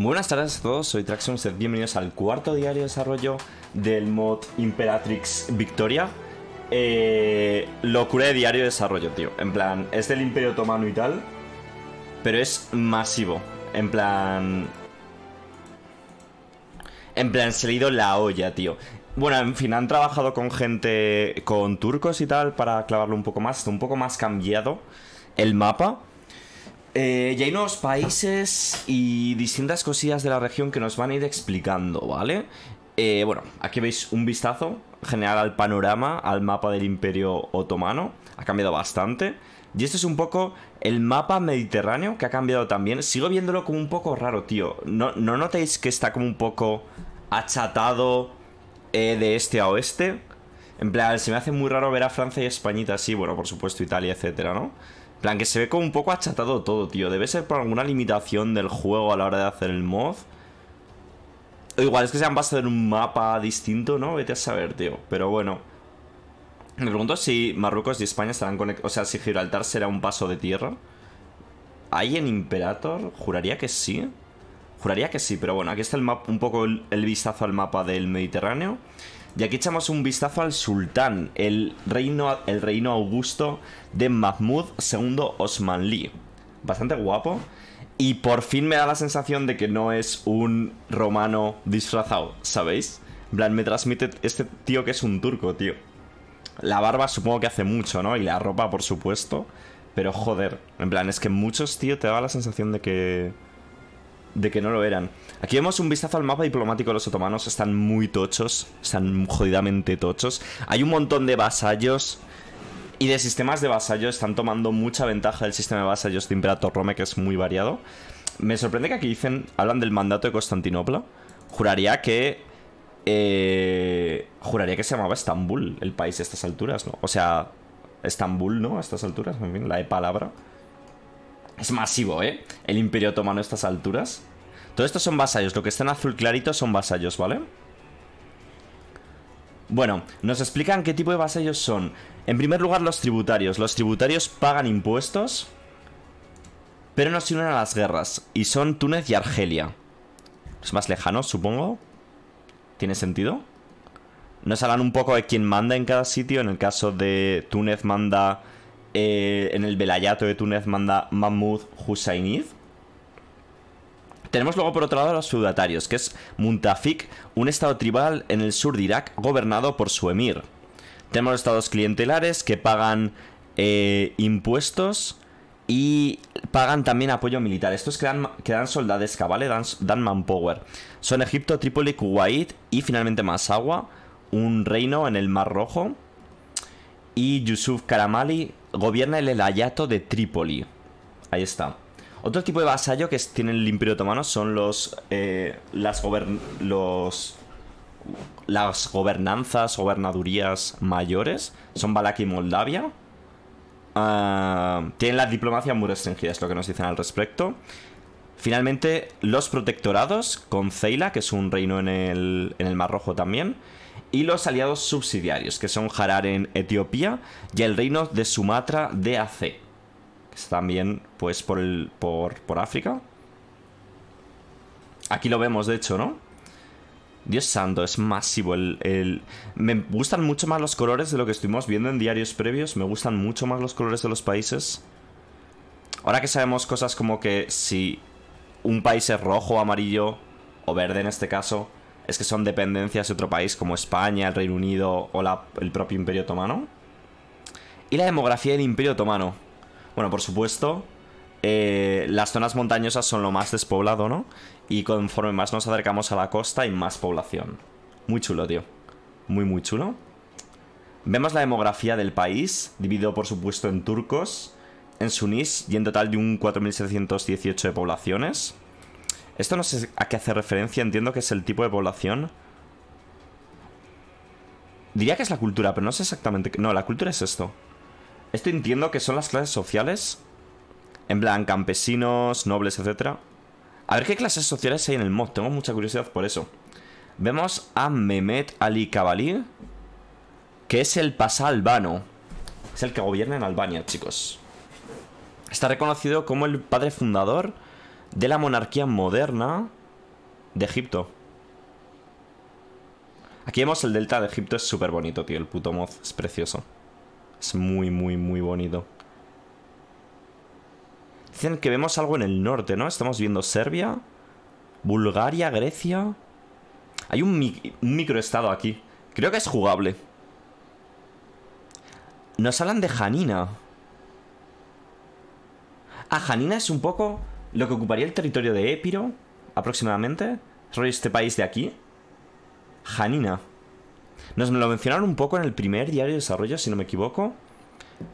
Buenas tardes a todos, soy Traxxon, bienvenidos al cuarto diario de desarrollo del mod Imperatrix Victoria. Eh, locura de diario de desarrollo, tío. En plan, es del Imperio Otomano y tal, pero es masivo. En plan... En plan, se le ha ido la olla, tío. Bueno, en fin, han trabajado con gente, con turcos y tal, para clavarlo un poco más. Está un poco más cambiado el mapa. Eh, y hay nuevos países y distintas cosillas de la región que nos van a ir explicando, ¿vale? Eh, bueno, aquí veis un vistazo general al panorama, al mapa del Imperio Otomano. Ha cambiado bastante. Y este es un poco el mapa mediterráneo que ha cambiado también. Sigo viéndolo como un poco raro, tío. ¿No, no notéis que está como un poco achatado eh, de este a oeste? En plan, se me hace muy raro ver a Francia y Españita así. Bueno, por supuesto, Italia, etcétera, ¿no? plan, que se ve como un poco achatado todo, tío. Debe ser por alguna limitación del juego a la hora de hacer el mod. O igual es que se han basado en un mapa distinto, ¿no? Vete a saber, tío. Pero bueno. Me pregunto si Marruecos y España estarán conectados. O sea, si Gibraltar será un paso de tierra. ¿Hay en Imperator? Juraría que sí. Juraría que sí, pero bueno, aquí está el mapa, un poco el vistazo al mapa del Mediterráneo. Y aquí echamos un vistazo al sultán, el reino, el augusto de Mahmud II Osmanli. Bastante guapo. Y por fin me da la sensación de que no es un romano disfrazado, ¿sabéis? plan, me transmite este tío que es un turco, tío. La barba supongo que hace mucho, ¿no? Y la ropa, por supuesto. Pero joder, en plan, es que muchos, tío, te da la sensación de que de que no lo eran. Aquí vemos un vistazo al mapa diplomático de los otomanos. Están muy tochos. Están jodidamente tochos. Hay un montón de vasallos. Y de sistemas de vasallos. Están tomando mucha ventaja del sistema de vasallos de Imperator Rome, que es muy variado. Me sorprende que aquí dicen, hablan del mandato de Constantinopla. Juraría que... Eh, juraría que se llamaba Estambul, el país a estas alturas, ¿no? O sea, Estambul, ¿no? A estas alturas, en fin, la de palabra. Es masivo, ¿eh? El Imperio Otomano a estas alturas. Todo esto son vasallos. Lo que está en azul clarito son vasallos, ¿vale? Bueno, nos explican qué tipo de vasallos son. En primer lugar, los tributarios. Los tributarios pagan impuestos, pero no se unen a las guerras. Y son Túnez y Argelia. Los más lejanos, supongo. ¿Tiene sentido? Nos hablan un poco de quién manda en cada sitio. En el caso de Túnez manda eh, en el Velayato de Túnez manda Mahmoud Hussainid. Tenemos luego por otro lado los feudatarios, que es Muntafik, un estado tribal en el sur de Irak gobernado por su emir. Tenemos los estados clientelares que pagan eh, impuestos y pagan también apoyo militar. Estos que dan, soldades Dan, manpower. Son Egipto, Trípoli, Kuwait y finalmente Masawa, un reino en el Mar Rojo. Y Yusuf Karamali, gobierna el Elayato de Trípoli. Ahí está. Otro tipo de vasallo que tienen el Imperio Otomano son los. Eh, las las gobernanzas, gobernadurías mayores son Balak y Moldavia. Ah, tienen la diplomacia muy restringida, es lo que nos dicen al respecto. Finalmente, los protectorados con Zeila, que es un reino en el, Mar Rojo también, y los aliados subsidiarios, que son Harar en Etiopía y el reino de Sumatra de DAC, que es también pues, por, el, por, por África. Aquí lo vemos, de hecho, ¿no? Dios santo, es masivo. el, Me gustan mucho más los colores de lo que estuvimos viendo en diarios previos. Me gustan mucho más los colores de los países. Ahora que sabemos cosas como que si un país es rojo, amarillo o verde en este caso, es que son dependencias de otro país como España, el Reino Unido o el propio Imperio Otomano. Y la demografía del Imperio Otomano. Bueno, por supuesto, eh, las zonas montañosas son lo más despoblado, ¿no? Y conforme más nos acercamos a la costa hay más población. Muy chulo, tío. Muy, muy chulo. Vemos la demografía del país, dividido por supuesto en turcos, en Sunís y en total de un 4.718 de poblaciones. Esto no sé a qué hace referencia, entiendo que es el tipo de población. Diría que es la cultura, pero no sé exactamente... No, la cultura es esto. Esto entiendo que son las clases sociales. En plan, campesinos, nobles, etc. A ver qué clases sociales hay en el mod. Tengo mucha curiosidad por eso. Vemos a Mehmet Ali Kabalí, que es el pasa albano. Es el que gobierna en Albania, chicos. Está reconocido como el padre fundador de la monarquía moderna de Egipto. Aquí vemos el delta de Egipto, es súper bonito, tío. El puto moz es precioso. Es muy, muy, muy bonito. Dicen que vemos algo en el norte, ¿no? Estamos viendo Serbia, Bulgaria, Grecia. Hay un, un microestado aquí. Creo que es jugable. Nos hablan de Janina. Ah, janina es un poco lo que ocuparía el territorio de Épiro, aproximadamente. Rollo este país de aquí. Janina. Nos lo mencionaron un poco en el primer diario de desarrollo, si no me equivoco.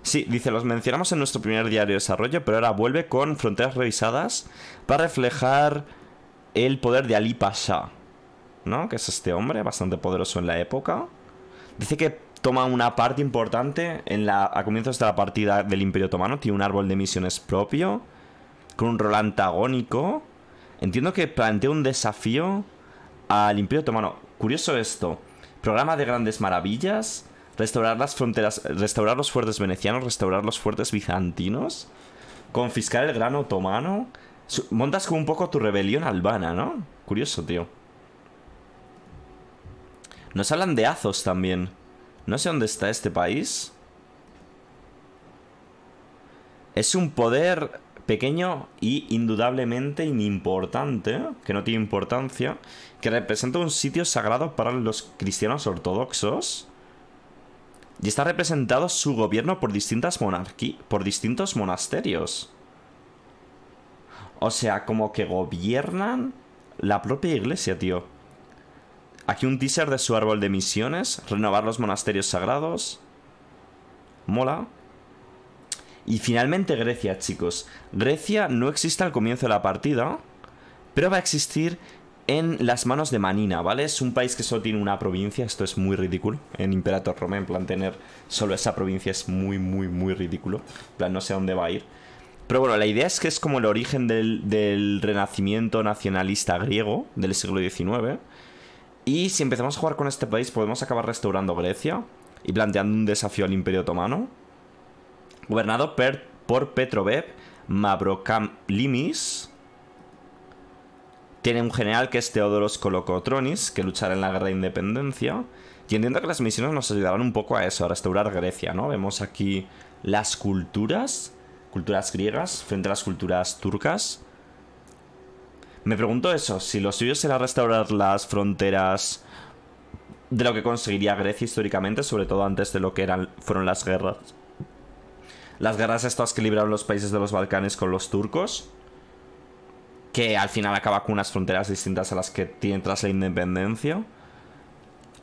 Sí, dice, los mencionamos en nuestro primer diario de desarrollo, pero ahora vuelve con fronteras revisadas para reflejar el poder de Ali Pasha, ¿no? Que es este hombre bastante poderoso en la época. Dice que toma una parte importante en la, a comienzos de la partida del Imperio Otomano. Tiene un árbol de misiones propio, con un rol antagónico. Entiendo que plantea un desafío al Imperio Otomano. Curioso esto. Programa de grandes maravillas, restaurar las fronteras, restaurar los fuertes venecianos, restaurar los fuertes bizantinos, confiscar el grano otomano. Montas como un poco tu rebelión albana, ¿no? Curioso, tío. Nos hablan de Azos también. No sé dónde está este país. Es un poder pequeño y indudablemente inimportante, que no tiene importancia, que representa un sitio sagrado para los cristianos ortodoxos. Y está representado su gobierno por distintas monarquías, por distintos monasterios. O sea, como que gobiernan la propia iglesia, tío. Aquí un teaser de su árbol de misiones. Renovar los monasterios sagrados. Mola. Y finalmente Grecia, chicos. Grecia no existe al comienzo de la partida, pero va a existir en las manos de Manina, ¿vale? Es un país que solo tiene una provincia, esto es muy ridículo. En Imperator Roma, en plan, tener solo esa provincia es muy, muy, muy ridículo. En plan, no sé a dónde va a ir. Pero bueno, la idea es que es como el origen del, del renacimiento nacionalista griego del siglo XIX y si empezamos a jugar con este país, podemos acabar restaurando Grecia y planteando un desafío al Imperio Otomano. Gobernado por Petrobev Limis. Tiene un general que es Teodoros Kolokotronis, que luchará en la Guerra de Independencia. Y entiendo que las misiones nos ayudarán un poco a eso, a restaurar Grecia, ¿no? Vemos aquí las culturas, culturas griegas frente a las culturas turcas. Me pregunto eso, si lo suyo será restaurar las fronteras de lo que conseguiría Grecia históricamente, sobre todo antes de lo que eran, fueron las guerras. Las guerras estas que libraron los países de los Balcanes con los turcos, que al final acaba con unas fronteras distintas a las que tienen tras la independencia.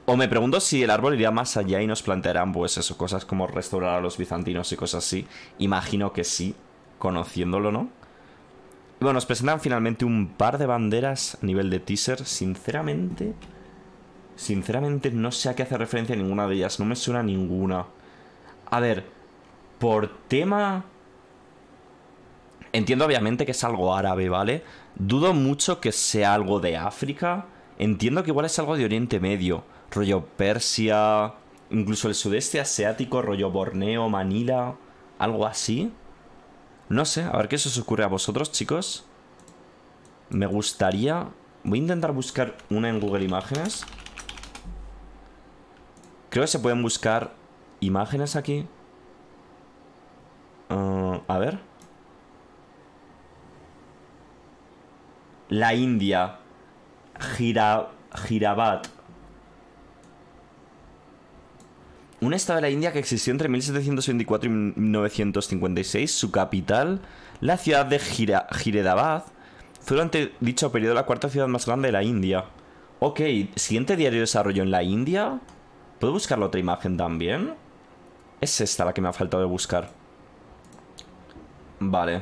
O me pregunto si el árbol iría más allá y nos plantearán, pues eso, cosas como restaurar a los bizantinos y cosas así. Imagino que sí, conociéndolo, ¿no? Bueno, nos presentan finalmente un par de banderas a nivel de teaser. Sinceramente, sinceramente no sé a qué hace referencia ninguna de ellas. No me suena ninguna. A ver, por tema... Entiendo obviamente que es algo árabe, ¿vale? Dudo mucho que sea algo de África. Entiendo que igual es algo de Oriente Medio. Rollo Persia, incluso el sudeste asiático, rollo Borneo, Manila, algo así. No sé, a ver qué se os ocurre a vosotros, chicos. Me gustaría... Voy a intentar buscar una en Google Imágenes. Creo que se pueden buscar imágenes aquí. Eh, a ver. La India. Gira... un estado de la India que existió entre 1724 y 1956, su capital, la ciudad de Giredabad, fue durante dicho periodo la cuarta ciudad más grande de la India. Ok, siguiente diario de desarrollo en la India. ¿Puedo buscar la otra imagen también? Es esta la que me ha faltado de buscar. Vale.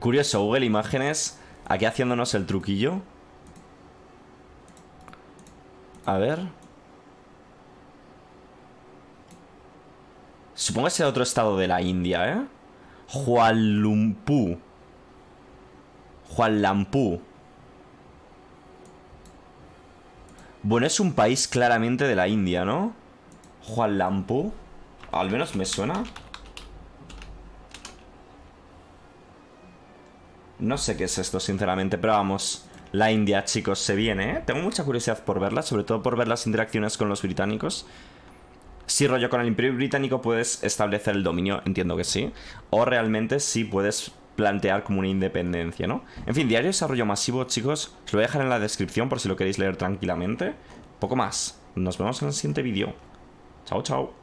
Curioso, Google Imágenes, aquí haciéndonos el truquillo. A ver... Supongo que es otro estado de la India, ¿eh? Hualumpú. Hualampú. Bueno, es un país claramente de la India, ¿no? Hualampú. Al menos me suena. No sé qué es esto, sinceramente, pero vamos. La India, chicos, se viene, ¿eh? Tengo mucha curiosidad por verla, sobre todo por ver las interacciones con los británicos. Si rollo con el Imperio Británico puedes establecer el dominio, entiendo que sí. O realmente sí puedes plantear como una independencia, ¿no? En fin, diario de desarrollo masivo, chicos, os lo voy a dejar en la descripción por si lo queréis leer tranquilamente. Poco más. Nos vemos en el siguiente vídeo. Chao, chao.